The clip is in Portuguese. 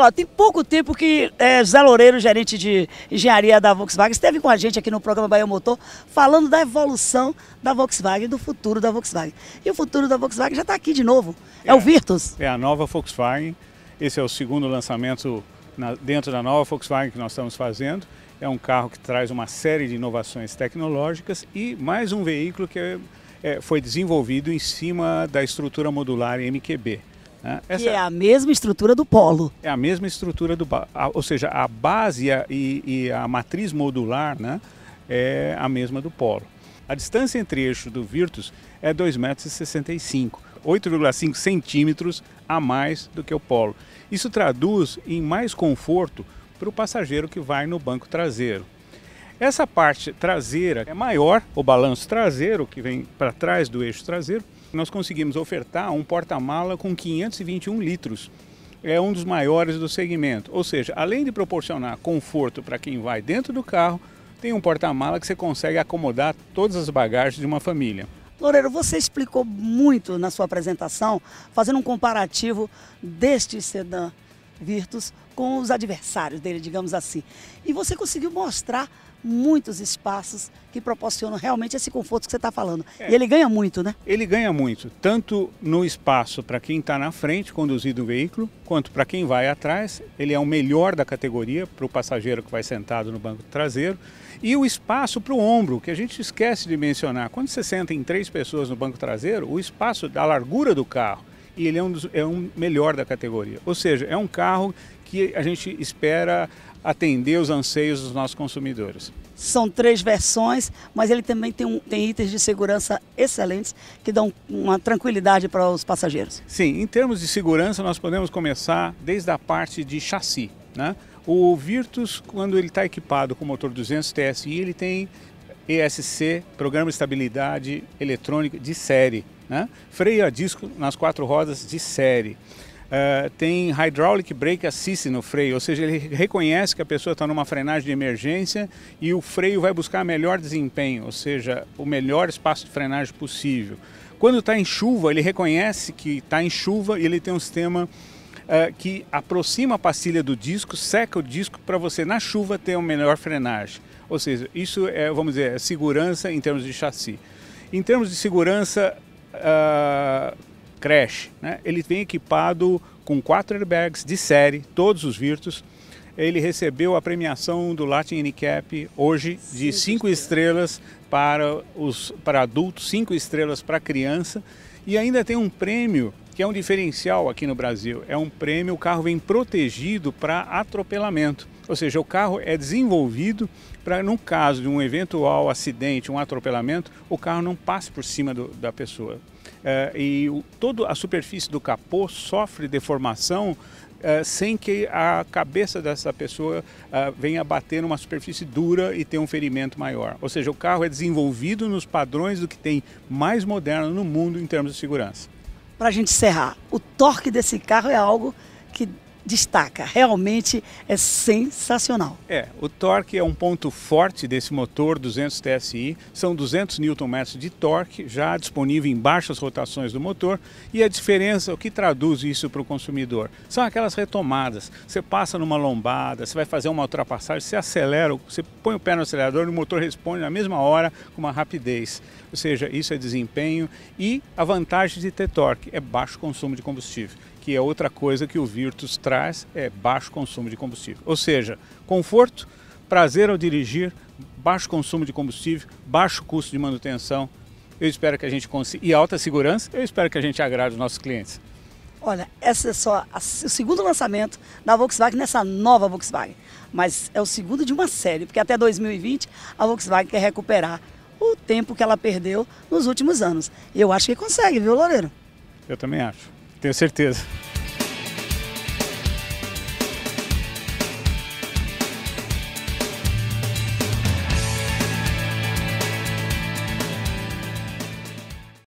Olha, tem pouco tempo que é, Zé Loureiro, gerente de engenharia da Volkswagen, esteve com a gente aqui no programa Bahia Motor, falando da evolução da Volkswagen, do futuro da Volkswagen. E o futuro da Volkswagen já está aqui de novo, é, é, o Virtus. É a nova Volkswagen, esse é o segundo lançamento na, dentro da nova Volkswagen que nós estamos fazendo. É um carro que traz uma série de inovações tecnológicas e mais um veículo que é, é foi desenvolvido em cima da estrutura modular MQB. Né? Essa... Que é a mesma estrutura do polo. É a mesma estrutura do polo. Ou seja, a base e, e a matriz modular né, é a mesma do polo. A distância entre eixos do Virtus é 2,65 metros, 8,5 centímetros a mais do que o polo. Isso traduz em mais conforto para o passageiro que vai no banco traseiro. Essa parte traseira é maior, o balanço traseiro, que vem para trás do eixo traseiro, nós conseguimos ofertar um porta-mala com 521 litros. É um dos maiores do segmento. Ou seja, além de proporcionar conforto para quem vai dentro do carro, tem um porta-mala que você consegue acomodar todas as bagagens de uma família. Loureiro, você explicou muito na sua apresentação, fazendo um comparativo deste sedã Virtus com os adversários dele, digamos assim. E você conseguiu mostrar muitos espaços que proporcionam realmente esse conforto que você está falando. É. E ele ganha muito, né? Ele ganha muito, tanto no espaço para quem está na frente conduzindo o veículo, quanto para quem vai atrás. Ele é o melhor da categoria para o passageiro que vai sentado no banco traseiro. E o espaço para o ombro, que a gente esquece de mencionar. Quando você senta em três pessoas no banco traseiro, o espaço da largura do carro e ele é um, dos, é um melhor da categoria. Ou seja, é um carro que a gente espera atender os anseios dos nossos consumidores. São três versões, mas ele também tem, um, tem itens de segurança excelentes que dão uma tranquilidade para os passageiros. Sim, em termos de segurança, nós podemos começar desde a parte de chassi. Né? O Virtus, quando ele está equipado com motor 200 TSI, ele tem ESC, Programa de Estabilidade Eletrônica de série, né? freio a disco nas quatro rodas de série. Uh, tem hydraulic brake assist no freio, ou seja, ele reconhece que a pessoa está numa frenagem de emergência e o freio vai buscar melhor desempenho, ou seja, o melhor espaço de frenagem possível. Quando está em chuva, ele reconhece que está em chuva e ele tem um sistema uh, que aproxima a pastilha do disco, seca o disco para você na chuva ter uma melhor frenagem. Ou seja, isso é, vamos dizer, é segurança em termos de chassi. Em termos de segurança, uh, creche, né? ele vem equipado com quatro airbags de série, todos os Virtus. Ele recebeu a premiação do Latin Handicap hoje de cinco estrelas para, os, para adultos, cinco estrelas para criança e ainda tem um prêmio que é um diferencial aqui no Brasil. É um prêmio, o carro vem protegido para atropelamento. Ou seja, o carro é desenvolvido para, no caso de um eventual acidente, um atropelamento, o carro não passe por cima do, da pessoa. É, e o, toda a superfície do capô sofre deformação é, sem que a cabeça dessa pessoa é, venha bater numa superfície dura e ter um ferimento maior. Ou seja, o carro é desenvolvido nos padrões do que tem mais moderno no mundo em termos de segurança. Para a gente encerrar, o torque desse carro é algo que destaca. Realmente é sensacional. É, o torque é um ponto forte desse motor 200 TSI. São 200 Nm de torque já disponível em baixas rotações do motor e a diferença, o que traduz isso para o consumidor, são aquelas retomadas. Você passa numa lombada, você vai fazer uma ultrapassagem, você acelera, você põe o pé no acelerador e o motor responde na mesma hora com uma rapidez. Ou seja, isso é desempenho e a vantagem de ter torque é baixo consumo de combustível que é outra coisa que o Virtus traz, é baixo consumo de combustível. Ou seja, conforto, prazer ao dirigir, baixo consumo de combustível, baixo custo de manutenção. Eu espero que a gente consiga. E alta segurança, eu espero que a gente agrade os nossos clientes. Olha, esse é só a, o segundo lançamento da Volkswagen nessa nova Volkswagen. Mas é o segundo de uma série, porque até 2020 a Volkswagen quer recuperar o tempo que ela perdeu nos últimos anos. E eu acho que consegue, viu, Loureiro? Eu também acho. Tenho certeza.